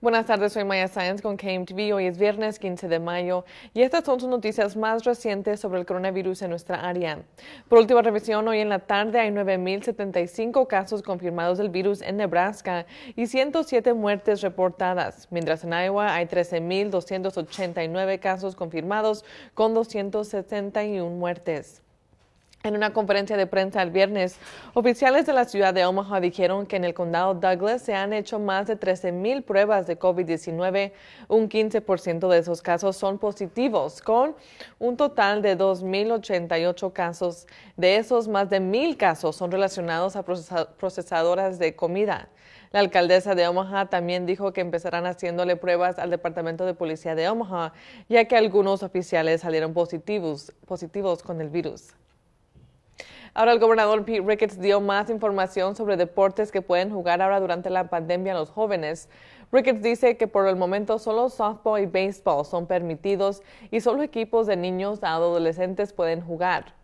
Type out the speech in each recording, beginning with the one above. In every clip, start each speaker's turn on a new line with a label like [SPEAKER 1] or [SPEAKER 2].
[SPEAKER 1] Buenas tardes, soy Maya Science con KMTV. Hoy es viernes 15 de mayo y estas son sus noticias más recientes sobre el coronavirus en nuestra área. Por última revisión, hoy en la tarde hay 9.075 casos confirmados del virus en Nebraska y 107 muertes reportadas, mientras en Iowa hay 13.289 casos confirmados con 261 muertes. En una conferencia de prensa el viernes, oficiales de la ciudad de Omaha dijeron que en el condado Douglas se han hecho más de 13.000 pruebas de COVID-19. Un 15% de esos casos son positivos, con un total de 2.088 casos. De esos, más de 1.000 casos son relacionados a procesadoras de comida. La alcaldesa de Omaha también dijo que empezarán haciéndole pruebas al Departamento de Policía de Omaha, ya que algunos oficiales salieron positivos, positivos con el virus. Ahora el gobernador Pete Ricketts dio más información sobre deportes que pueden jugar ahora durante la pandemia los jóvenes. Ricketts dice que por el momento solo softball y béisbol son permitidos y solo equipos de niños a adolescentes pueden jugar.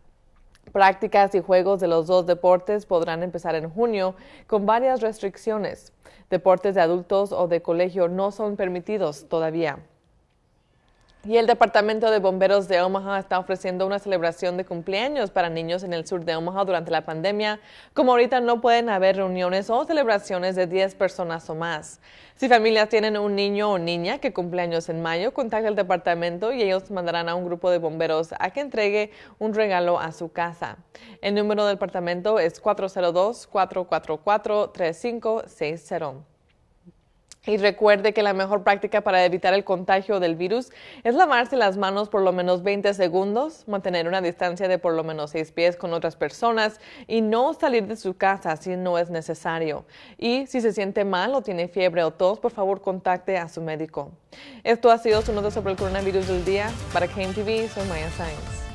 [SPEAKER 1] Prácticas y juegos de los dos deportes podrán empezar en junio con varias restricciones. Deportes de adultos o de colegio no son permitidos todavía. Y el Departamento de Bomberos de Omaha está ofreciendo una celebración de cumpleaños para niños en el sur de Omaha durante la pandemia, como ahorita no pueden haber reuniones o celebraciones de 10 personas o más. Si familias tienen un niño o niña que cumple años en mayo, contacta al departamento y ellos mandarán a un grupo de bomberos a que entregue un regalo a su casa. El número del departamento es 402-444-3560. Y recuerde que la mejor práctica para evitar el contagio del virus es lavarse las manos por lo menos 20 segundos, mantener una distancia de por lo menos 6 pies con otras personas y no salir de su casa si no es necesario. Y si se siente mal o tiene fiebre o tos, por favor contacte a su médico. Esto ha sido su nota sobre el coronavirus del día. Para KMTV, soy Maya Science.